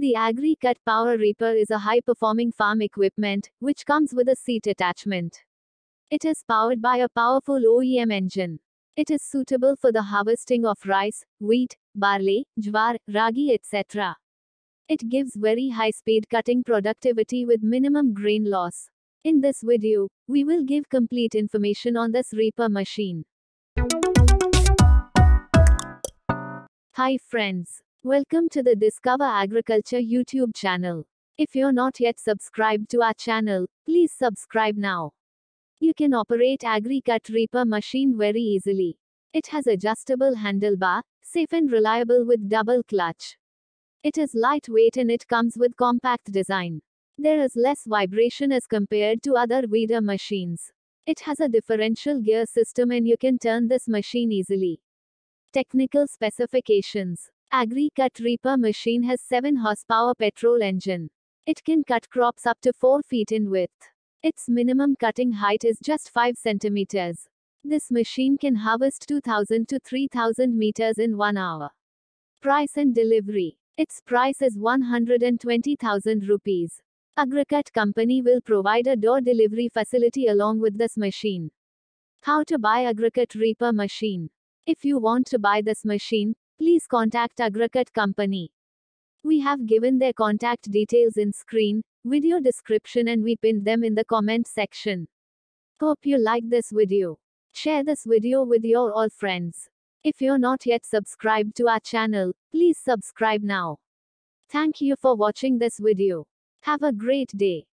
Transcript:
The AgriCut Power Reaper is a high-performing farm equipment, which comes with a seat attachment. It is powered by a powerful OEM engine. It is suitable for the harvesting of rice, wheat, barley, jwar, ragi etc. It gives very high-speed cutting productivity with minimum grain loss. In this video, we will give complete information on this reaper machine. Hi friends. Welcome to the Discover Agriculture YouTube channel. If you're not yet subscribed to our channel, please subscribe now. You can operate AgriCut Reaper machine very easily. It has adjustable handlebar, safe and reliable with double clutch. It is lightweight and it comes with compact design. There is less vibration as compared to other weeder machines. It has a differential gear system and you can turn this machine easily. Technical specifications Cut Reaper machine has 7 horsepower petrol engine. It can cut crops up to 4 feet in width. Its minimum cutting height is just 5 centimeters. This machine can harvest 2000 to 3000 meters in 1 hour. Price and delivery. Its price is 120,000 rupees. Agricut company will provide a door delivery facility along with this machine. How to buy Agricut Reaper machine? If you want to buy this machine, please contact Agrakat Company. We have given their contact details in screen, video description and we pinned them in the comment section. Hope you like this video. Share this video with your all friends. If you're not yet subscribed to our channel, please subscribe now. Thank you for watching this video. Have a great day.